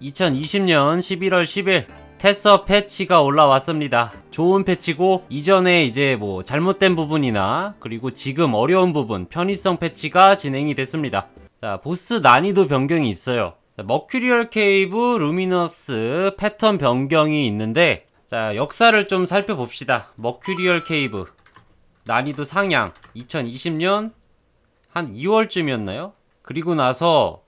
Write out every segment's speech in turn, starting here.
2020년 11월 10일 테서 패치가 올라왔습니다 좋은 패치고 이전에 이제 뭐 잘못된 부분이나 그리고 지금 어려운 부분 편의성 패치가 진행이 됐습니다 자 보스 난이도 변경이 있어요 자, 머큐리얼 케이브 루미너스 패턴 변경이 있는데 자 역사를 좀 살펴봅시다 머큐리얼 케이브 난이도 상향 2020년 한 2월쯤이었나요? 그리고 나서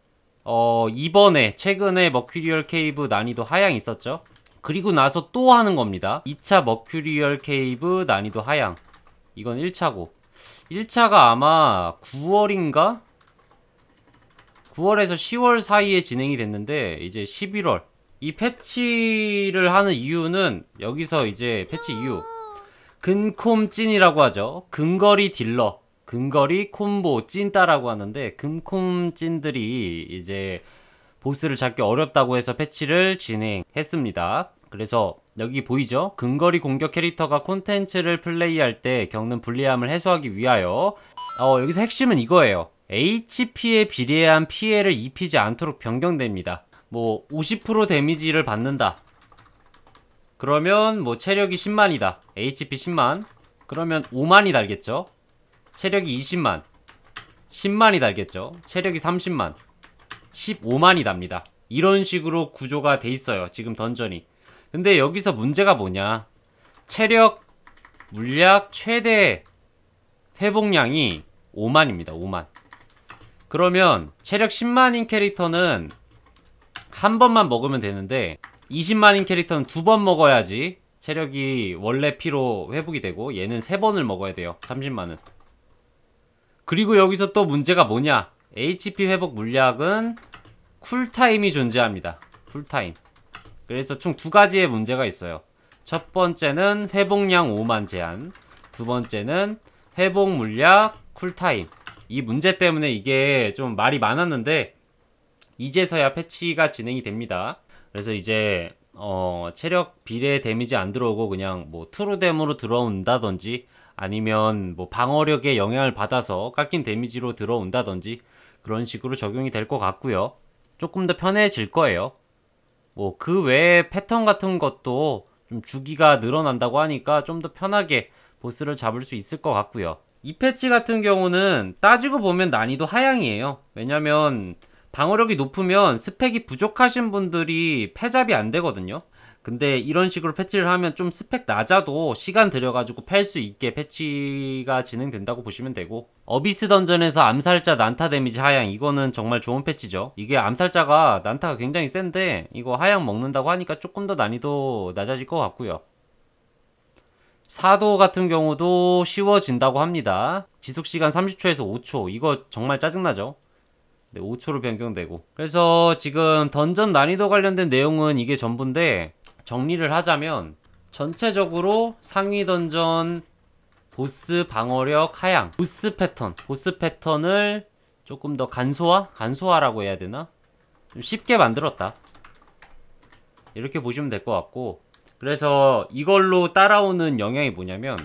어 이번에 최근에 머큐리얼 케이브 난이도 하향 있었죠 그리고 나서 또 하는 겁니다 2차 머큐리얼 케이브 난이도 하향 이건 1차고 1차가 아마 9월인가? 9월에서 10월 사이에 진행이 됐는데 이제 11월 이 패치를 하는 이유는 여기서 이제 패치 이유 근콤찐이라고 하죠 근거리 딜러 금거리 콤보 찐따라고 하는데 금콤 찐들이 이제 보스를 잡기 어렵다고 해서 패치를 진행했습니다. 그래서 여기 보이죠? 근거리 공격 캐릭터가 콘텐츠를 플레이할 때 겪는 불리함을 해소하기 위하여 어, 여기서 핵심은 이거예요. HP에 비례한 피해를 입히지 않도록 변경됩니다. 뭐 50% 데미지를 받는다. 그러면 뭐 체력이 10만이다. HP 10만. 그러면 5만이 달겠죠? 체력이 20만 10만이 달겠죠 체력이 30만 15만이 답니다 이런 식으로 구조가 돼 있어요 지금 던전이 근데 여기서 문제가 뭐냐 체력 물약 최대 회복량이 5만입니다 5만 그러면 체력 10만인 캐릭터는 한 번만 먹으면 되는데 20만인 캐릭터는 두 번 먹어야지 체력이 원래 피로 회복이 되고 얘는 세 번을 먹어야 돼요 30만은 그리고 여기서 또 문제가 뭐냐 HP 회복 물약은 쿨타임이 존재합니다 쿨타임 그래서 총 두 가지의 문제가 있어요 첫 번째는 회복량 5만 제한 두 번째는 회복 물약 쿨타임 이 문제 때문에 이게 좀 말이 많았는데 이제서야 패치가 진행이 됩니다 그래서 이제 어, 체력 비례 데미지 안 들어오고 그냥 뭐 트루 뎀으로들어온다던지 아니면 뭐 방어력에 영향을 받아서 깎인 데미지로 들어온다던지 그런 식으로 적용이 될 것 같고요. 조금 더 편해질 거예요. 뭐 그 외에 패턴 같은 것도 좀 주기가 늘어난다고 하니까 좀 더 편하게 보스를 잡을 수 있을 것 같고요. 이 패치 같은 경우는 따지고 보면 난이도 하향이에요. 왜냐면 방어력이 높으면 스펙이 부족하신 분들이 패잡이 안 되거든요. 근데 이런 식으로 패치를 하면 좀 스펙 낮아도 시간 들여가지고 팰수 있게 패치가 진행된다고 보시면 되고 어비스 던전에서 암살자 난타 데미지 하향 이거는 정말 좋은 패치죠 이게 암살자가 난타가 굉장히 센데 이거 하향 먹는다고 하니까 조금 더 난이도 낮아질 것 같고요 사도 같은 경우도 쉬워진다고 합니다 지속시간 30초에서 5초 이거 정말 짜증나죠 네, 5초로 변경되고 그래서 지금 던전 난이도 관련된 내용은 이게 전부인데 정리를 하자면 전체적으로 상위 던전 보스 방어력 하향 보스 패턴 보스 패턴을 조금 더 간소화? 간소화라고 해야 되나? 좀 쉽게 만들었다 이렇게 보시면 될 것 같고 그래서 이걸로 따라오는 영향이 뭐냐면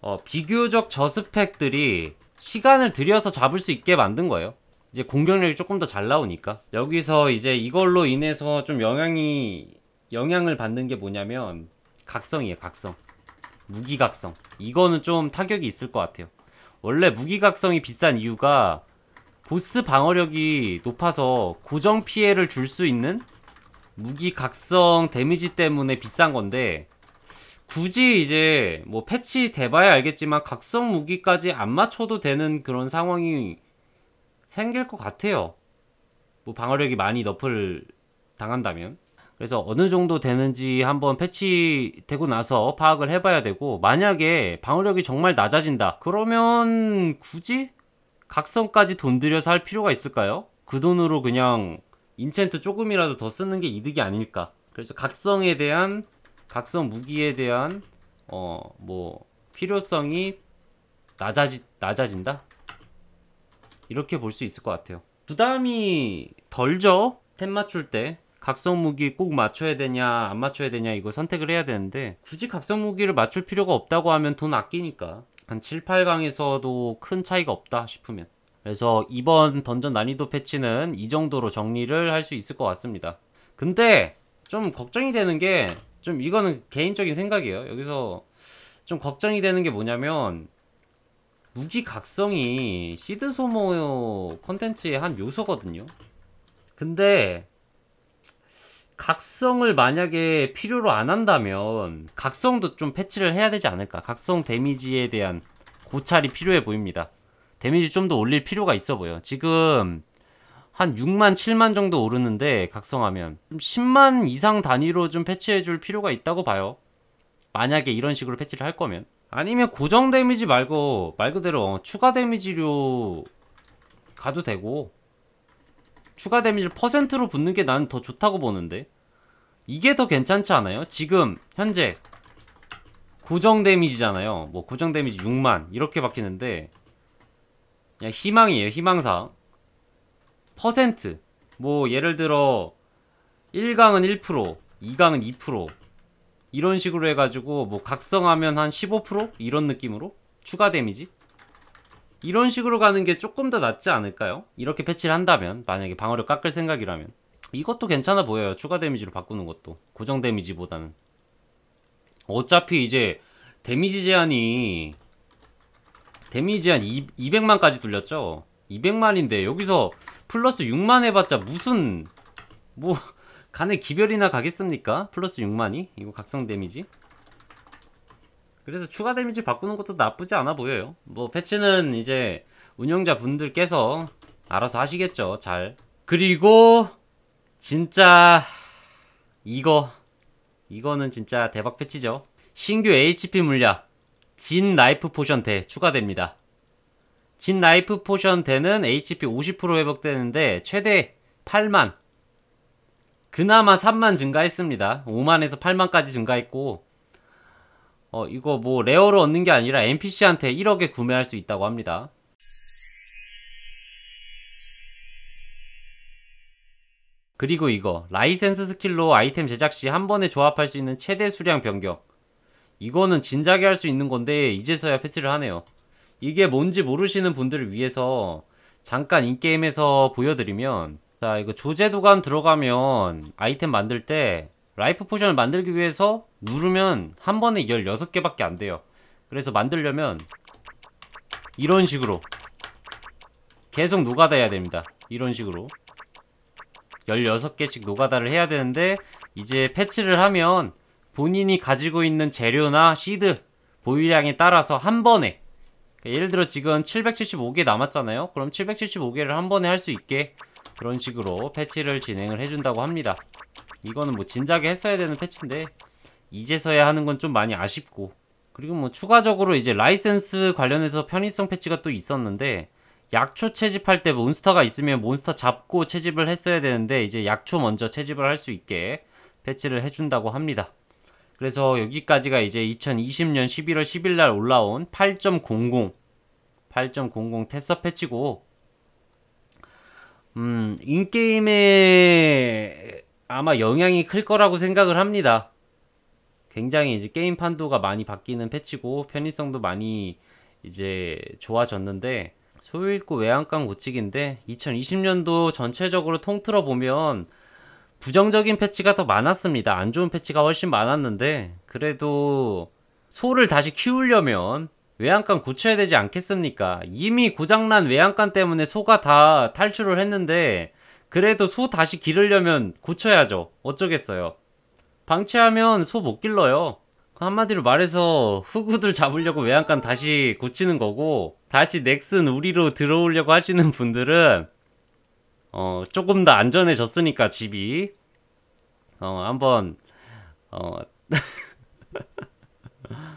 어, 비교적 저스펙들이 시간을 들여서 잡을 수 있게 만든 거예요 이제 공격력이 조금 더 잘 나오니까 여기서 이제 이걸로 인해서 좀 영향이 영향을 받는 게 뭐냐면 각성이에요 각성 무기각성 이거는 좀 타격이 있을 것 같아요 원래 무기각성이 비싼 이유가 보스 방어력이 높아서 고정 피해를 줄 수 있는 무기각성 데미지 때문에 비싼 건데 굳이 이제 뭐 패치 돼봐야 알겠지만 각성 무기까지 안 맞춰도 되는 그런 상황이 생길 것 같아요 뭐 방어력이 많이 너플 당한다면 그래서 어느 정도 되는지 한번 패치되고 나서 파악을 해봐야 되고 만약에 방어력이 정말 낮아진다 그러면 굳이 각성까지 돈 들여서 할 필요가 있을까요? 그 돈으로 그냥 인챈트 조금이라도 더 쓰는 게 이득이 아닐까 그래서 각성에 대한 각성 무기에 대한 어 뭐 필요성이 낮아지, 낮아진다? 이렇게 볼 수 있을 것 같아요 부담이 덜죠? 템 맞출 때 각성 무기 꼭 맞춰야 되냐 안 맞춰야 되냐 이거 선택을 해야 되는데 굳이 각성 무기를 맞출 필요가 없다고 하면 돈 아끼니까 한 7, 8강에서도 큰 차이가 없다 싶으면 그래서 이번 던전 난이도 패치는 이 정도로 정리를 할 수 있을 것 같습니다 근데 좀 걱정이 되는 게 좀 이거는 개인적인 생각이에요 여기서 좀 걱정이 되는 게 뭐냐면 무기 각성이 시드 소모 컨텐츠의 한 요소거든요 근데 각성을 만약에 필요로 안 한다면 각성도 좀 패치를 해야 되지 않을까 각성 데미지에 대한 고찰이 필요해 보입니다 데미지 좀 더 올릴 필요가 있어 보여 지금 한 6만 7만 정도 오르는데 각성하면 10만 이상 단위로 좀 패치해 줄 필요가 있다고 봐요 만약에 이런 식으로 패치를 할 거면 아니면 고정 데미지 말고 말 그대로 추가 데미지로 가도 되고 추가 데미지를 퍼센트로 붙는 게 나는 더 좋다고 보는데 이게 더 괜찮지 않아요? 지금 현재 고정 데미지잖아요 뭐 고정 데미지 6만 이렇게 바뀌는데 그냥 희망이에요 희망상 퍼센트 뭐 예를 들어 1강은 1% 2강은 2% 이런 식으로 해가지고 뭐 각성하면 한 15% 이런 느낌으로 추가 데미지 이런 식으로 가는 게 조금 더 낫지 않을까요? 이렇게 패치를 한다면 만약에 방어력 깎을 생각이라면 이것도 괜찮아 보여요. 추가 데미지로 바꾸는 것도. 고정 데미지보다는. 어차피 이제 데미지 제한이 데미지 제한 200만까지 돌렸죠 200만인데 여기서 플러스 6만 해봤자 무슨 뭐 간에 기별이나 가겠습니까? 플러스 6만이? 이거 각성 데미지? 그래서 추가 데미지 바꾸는 것도 나쁘지 않아 보여요. 뭐 패치는 이제 운영자분들께서 알아서 하시겠죠. 잘. 그리고 진짜 이거 이거는 진짜 대박 패치죠. 신규 HP 물약 진 라이프 포션 대 추가됩니다. 진 라이프 포션 대는 HP 50% 회복되는데 최대 8만 그나마 3만 증가했습니다. 5만에서 8만까지 증가했고 어 이거 뭐 레어로 얻는 게 아니라 NPC한테 1억에 구매할 수 있다고 합니다. 그리고 이거 라이센스 스킬로 아이템 제작 시 한 번에 조합할 수 있는 최대 수량 변경 이거는 진작에 할 수 있는 건데 이제서야 패치를 하네요 이게 뭔지 모르시는 분들을 위해서 잠깐 인게임에서 보여드리면 자 이거 조제도감 들어가면 아이템 만들 때 라이프 포션을 만들기 위해서 누르면 한 번에 16개밖에 안 돼요 그래서 만들려면 이런 식으로 계속 녹아다야 됩니다 이런 식으로 16개씩 노가다를 해야 되는데 이제 패치를 하면 본인이 가지고 있는 재료나 시드 보유량에 따라서 한 번에 그러니까 예를 들어 지금 775개 남았잖아요 그럼 775개를 한 번에 할 수 있게 그런 식으로 패치를 진행을 해준다고 합니다 이거는 뭐 진작에 했어야 되는 패치인데 이제서야 하는 건 좀 많이 아쉽고 그리고 뭐 추가적으로 이제 라이센스 관련해서 편의성 패치가 또 있었는데 약초 채집할 때 몬스터가 있으면 몬스터 잡고 채집을 했어야 되는데 이제 약초 먼저 채집을 할 수 있게 패치를 해준다고 합니다. 그래서 여기까지가 이제 2020년 11월 10일 날 올라온 8.00 8.00 테스트 패치고 음, 인게임에 아마 영향이 클 거라고 생각을 합니다. 굉장히 이제 게임 판도가 많이 바뀌는 패치고 편의성도 많이 이제 좋아졌는데 소일구 외양간 고치기인데 2020년도 전체적으로 통틀어 보면 부정적인 패치가 더 많았습니다. 안 좋은 패치가 훨씬 많았는데 그래도 소를 다시 키우려면 외양간 고쳐야 되지 않겠습니까? 이미 고장난 외양간 때문에 소가 다 탈출을 했는데 그래도 소 다시 기르려면 고쳐야죠. 어쩌겠어요. 방치하면 소 못 길러요. 한마디로 말해서 후구들 잡으려고 외양간 다시 고치는 거고 다시 넥슨 우리로 들어오려고 하시는 분들은 어 조금 더 안전해졌으니까 집이 어 한번 어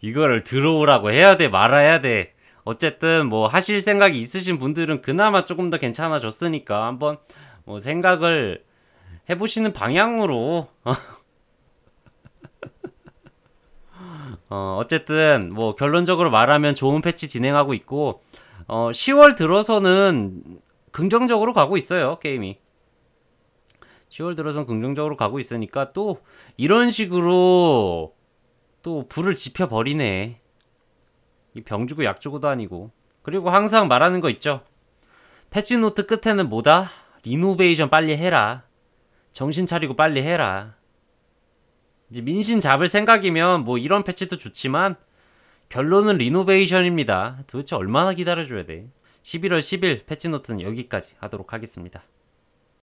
이거를 들어오라고 해야 돼 말아야 돼 어쨌든 뭐 하실 생각이 있으신 분들은 그나마 조금 더 괜찮아졌으니까 한번 뭐 생각을 해보시는 방향으로 어, 어쨌든 뭐 결론적으로 말하면 좋은 패치 진행하고 있고 어, 10월 들어서는 긍정적으로 가고 있어요 게임이 10월 들어선 긍정적으로 가고 있으니까 또 이런 식으로 또 불을 지펴버리네 이 병주고 약주고도 아니고 그리고 항상 말하는 거 있죠 패치노트 끝에는 뭐다? 리노베이션 빨리 해라 정신 차리고 빨리 해라 이제 민신 잡을 생각이면 뭐 이런 패치도 좋지만 결론은 리노베이션입니다. 도대체 얼마나 기다려줘야 돼? 11월 10일 패치노트는 여기까지 하도록 하겠습니다.